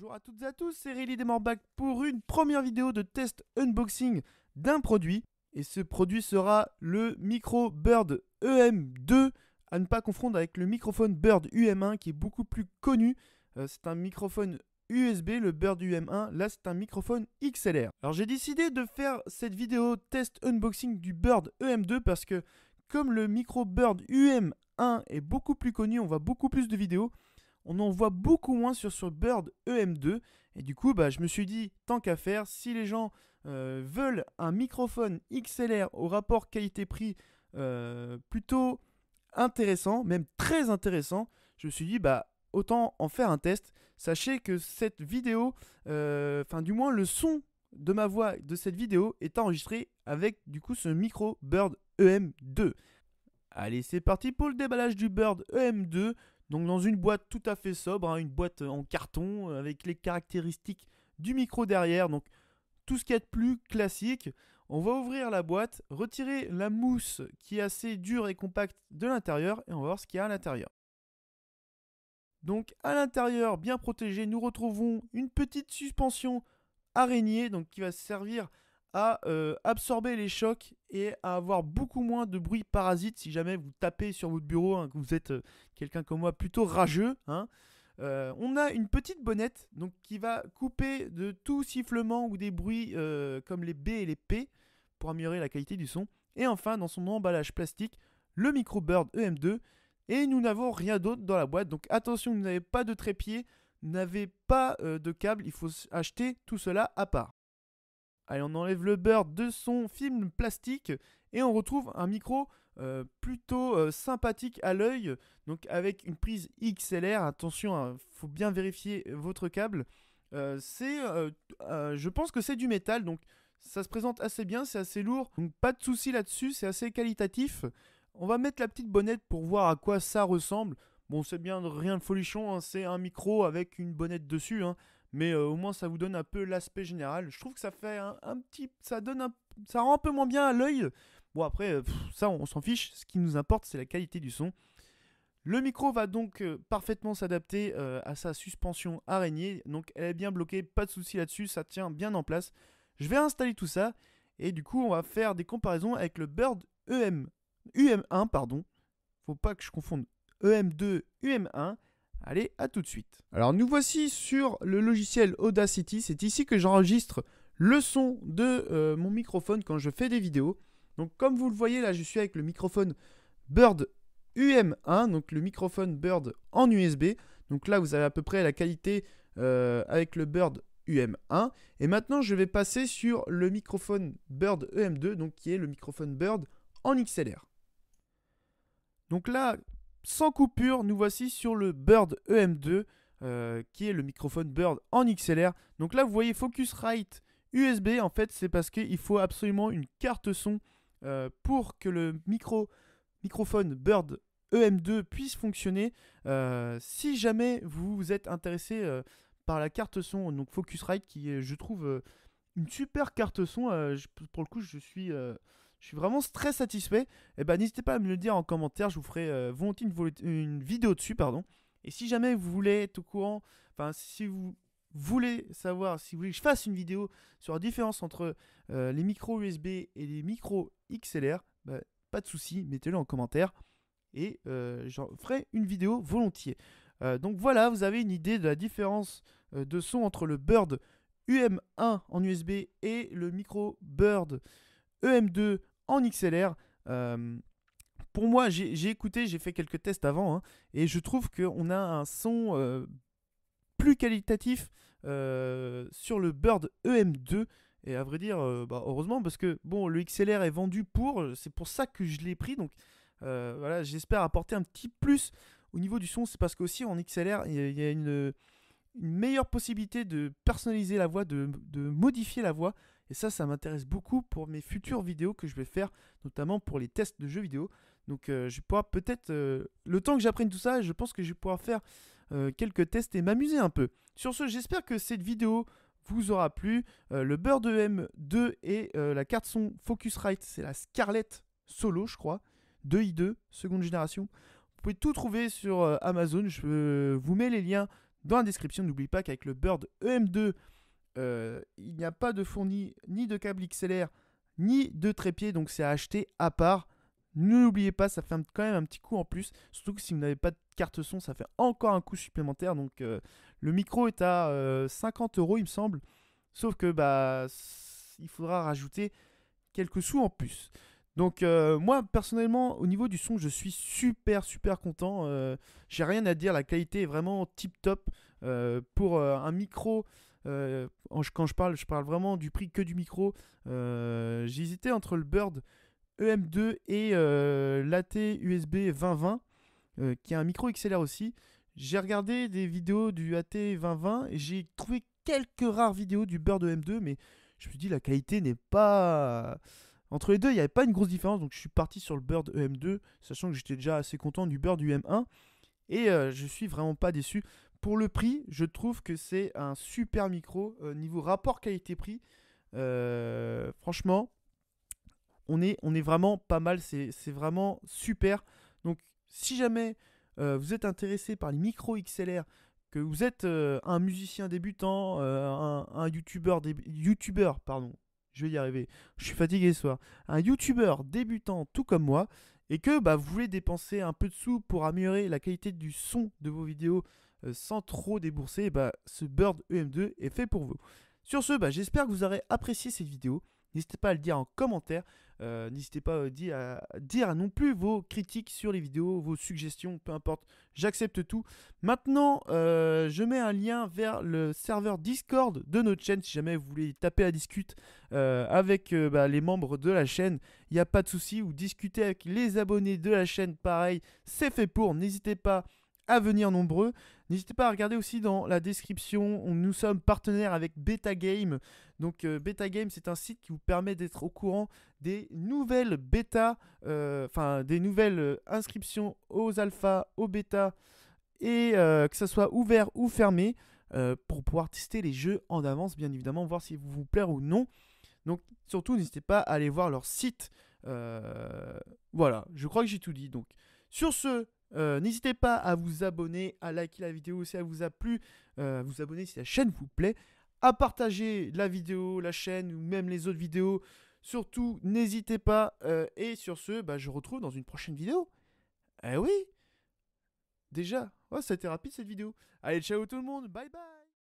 Bonjour à toutes et à tous, c'est Réli pour une première vidéo de test unboxing d'un produit. Et ce produit sera le micro Bird EM2, à ne pas confondre avec le microphone Bird UM1 qui est beaucoup plus connu. Euh, c'est un microphone USB, le Bird UM1, là c'est un microphone XLR. Alors j'ai décidé de faire cette vidéo test unboxing du Bird EM2 parce que comme le micro Bird UM1 est beaucoup plus connu, on voit beaucoup plus de vidéos on en voit beaucoup moins sur, ce Bird EM2. Et du coup, bah, je me suis dit, tant qu'à faire, si les gens euh, veulent un microphone XLR au rapport qualité-prix euh, plutôt intéressant, même très intéressant, je me suis dit, bah, autant en faire un test. Sachez que cette vidéo, euh, enfin du moins le son de ma voix de cette vidéo est enregistré avec du coup ce micro Bird EM2. Allez, c'est parti pour le déballage du Bird EM2. Donc dans une boîte tout à fait sobre, hein, une boîte euh, en carton euh, avec les caractéristiques du micro derrière, donc tout ce qui est de plus classique. On va ouvrir la boîte, retirer la mousse qui est assez dure et compacte de l'intérieur et on va voir ce qu'il y a à l'intérieur. Donc à l'intérieur, bien protégé, nous retrouvons une petite suspension araignée donc qui va servir à euh, absorber les chocs et à avoir beaucoup moins de bruit parasite si jamais vous tapez sur votre bureau, hein, que vous êtes euh, quelqu'un comme moi plutôt rageux. Hein. Euh, on a une petite bonnette donc, qui va couper de tout sifflement ou des bruits comme les B et les P pour améliorer la qualité du son. Et enfin, dans son emballage plastique, le micro-bird EM2. Et nous n'avons rien d'autre dans la boîte. Donc attention, vous n'avez pas de trépied, n'avez pas de câble. Il faut acheter tout cela à part. Allez, on enlève le beurre de son film plastique et on retrouve un micro euh, plutôt euh, sympathique à l'œil, donc avec une prise XLR. Attention, il hein, faut bien vérifier votre câble. Euh, c'est, je pense que c'est du métal, donc ça se présente assez bien, c'est assez lourd, donc pas de souci là-dessus, c'est assez qualitatif. On va mettre la petite bonnette pour voir à quoi ça ressemble. Bon, c'est bien rien de folichon, hein, c'est un micro avec une bonnette dessus. Hein mais euh, au moins ça vous donne un peu l'aspect général. Je trouve que ça fait un, petit, ça donne ça rend un peu moins bien à l'œil. Bon après, euh, ça on, s'en fiche. Ce qui nous importe, c'est la qualité du son. Le micro va donc euh, parfaitement s'adapter à sa suspension araignée, donc elle est bien bloquée, pas de souci là-dessus, ça tient bien en place. Je vais installer tout ça et du coup on va faire des comparaisons avec le Bird EM, UM1 pardon. Faut pas que je confonde EM2, UM1 Allez, à tout de suite. Alors nous voici sur le logiciel Audacity. C'est ici que j'enregistre le son de euh, mon microphone quand je fais des vidéos. Donc comme vous le voyez là, je suis avec le microphone Bird UM1, donc le microphone Bird en USB. Donc là, vous avez à peu près la qualité euh, avec le Bird UM1. Et maintenant, je vais passer sur le microphone Bird EM2, donc qui est le microphone Bird en XLR. Donc là, sans coupure, nous voici sur le Bird EM2, euh, qui est le microphone Bird en XLR. Donc là, vous voyez Focusrite USB, en fait, c'est parce qu'il faut absolument une carte son euh, pour que le micro, microphone Bird EM2 puisse fonctionner. Euh, si jamais vous êtes intéressé par la carte son, donc Focusrite, qui est, je trouve, une super carte son, pour le coup, je suis je suis vraiment très satisfait. Et eh ben n'hésitez pas à me le dire en commentaire, je vous ferai euh, volontiers une, vidéo dessus, pardon. Et si jamais vous voulez être au courant, enfin si vous voulez savoir, si vous voulez que je fasse une vidéo sur la différence entre euh, les micros USB et les micros XLR, bah, pas de souci, mettez-le en commentaire et euh, j'en ferai une vidéo volontiers. donc voilà, vous avez une idée de la différence de son entre le Bird UM1 en USB et le micro Bird EM2 en XLR. Euh, pour moi, j'ai écouté, j'ai fait quelques tests avant, hein, et je trouve qu'on a un son euh, plus qualitatif euh, sur le Bird EM2. Et à vrai dire, bah, heureusement, parce que bon, le XLR est vendu pour, c'est pour ça que je l'ai pris. Donc voilà, j'espère apporter un petit plus au niveau du son. C'est parce qu'aussi en XLR, il y, a une, meilleure possibilité de personnaliser la voix, de, de modifier la voix. Et ça, ça m'intéresse beaucoup pour mes futures vidéos que je vais faire, notamment pour les tests de jeux vidéo. Donc euh, je je pouvoir peut-être, euh, le temps que j'apprenne tout ça, je pense que je vais pouvoir faire euh, quelques tests et m'amuser un peu. Sur ce, j'espère que cette vidéo vous aura plu. le Bird em 2 et la carte son Focusrite, c'est la Scarlett Solo, je crois, 2i2, seconde génération. Vous pouvez tout trouver sur Amazon, je vous mets les liens dans la description. N'oubliez pas qu'avec le Bird EM2, euh, il n'y a pas de fourni ni de câble XLR ni de trépied, donc c'est à acheter à part. Ne l'oubliez pas, ça fait quand même un petit coup en plus. Surtout que si vous n'avez pas de carte son, ça fait encore un coup supplémentaire. Donc euh, le micro est à 50 euh, euros, il me semble. Sauf que bah il faudra rajouter quelques sous en plus. Donc moi personnellement au niveau du son je suis super super content. J'ai rien à dire, la qualité est vraiment tip top pour un micro euh, quand je parle, je parle vraiment du prix que du micro. J'ai euh, J'hésitais entre le Bird EM2 et euh, l'AT USB 2020, qui a un micro XLR aussi. J'ai regardé des vidéos du AT 2020 et j'ai trouvé quelques rares vidéos du Bird EM2, mais je me suis dit la qualité n'est pas. Entre les deux, il n'y avait pas une grosse différence, donc je suis parti sur le Bird EM2, sachant que j'étais déjà assez content du Bird UM1. Et euh, je suis vraiment pas déçu pour le prix, je trouve que c'est un super micro euh, niveau rapport qualité-prix. Euh, franchement, on est, on est vraiment pas mal, c'est vraiment super. Donc, si jamais euh, vous êtes intéressé par les micros XLR, que vous êtes un musicien débutant, un, YouTuber youtubeur, pardon, je vais y arriver, je suis fatigué ce soir, un youtubeur débutant tout comme moi, et que bah, vous voulez dépenser un peu de sous pour améliorer la qualité du son de vos vidéos euh, sans trop débourser, eh ben, ce Bird EM2 est fait pour vous. Sur ce, bah, j'espère que vous aurez apprécié cette vidéo. N'hésitez pas à le dire en commentaire. Euh, n'hésitez pas euh, à dire, non plus vos critiques sur les vidéos, vos suggestions, peu importe. J'accepte tout. Maintenant, je mets un lien vers le serveur Discord de notre chaîne. Si jamais vous voulez taper à discute avec bah, les membres de la chaîne, il n'y a pas de souci. Ou discuter avec les abonnés de la chaîne, pareil, c'est fait pour. N'hésitez pas à venir nombreux. N'hésitez pas à regarder aussi dans la description, nous sommes partenaires avec Beta Game. Donc euh, Beta Game, c'est un site qui vous permet d'être au courant des nouvelles bêta, euh, enfin des nouvelles euh, inscriptions aux alphas, aux bêta, et que ça soit ouvert ou fermé, pour pouvoir tester les jeux en avance, bien évidemment, voir si vous vous plaire ou non. Donc surtout, n'hésitez pas à aller voir leur site. voilà, je crois que j'ai tout dit. Donc sur ce, euh, n'hésitez pas à vous abonner, à liker la vidéo si elle vous a plu, à euh, vous abonner si la chaîne vous plaît, à partager la vidéo, la chaîne ou même les autres vidéos. Surtout, n'hésitez pas. Euh, et sur ce, bah, je retrouve dans une prochaine vidéo. Eh oui Déjà, oh, ça a été rapide cette vidéo. Allez, ciao tout le monde, bye bye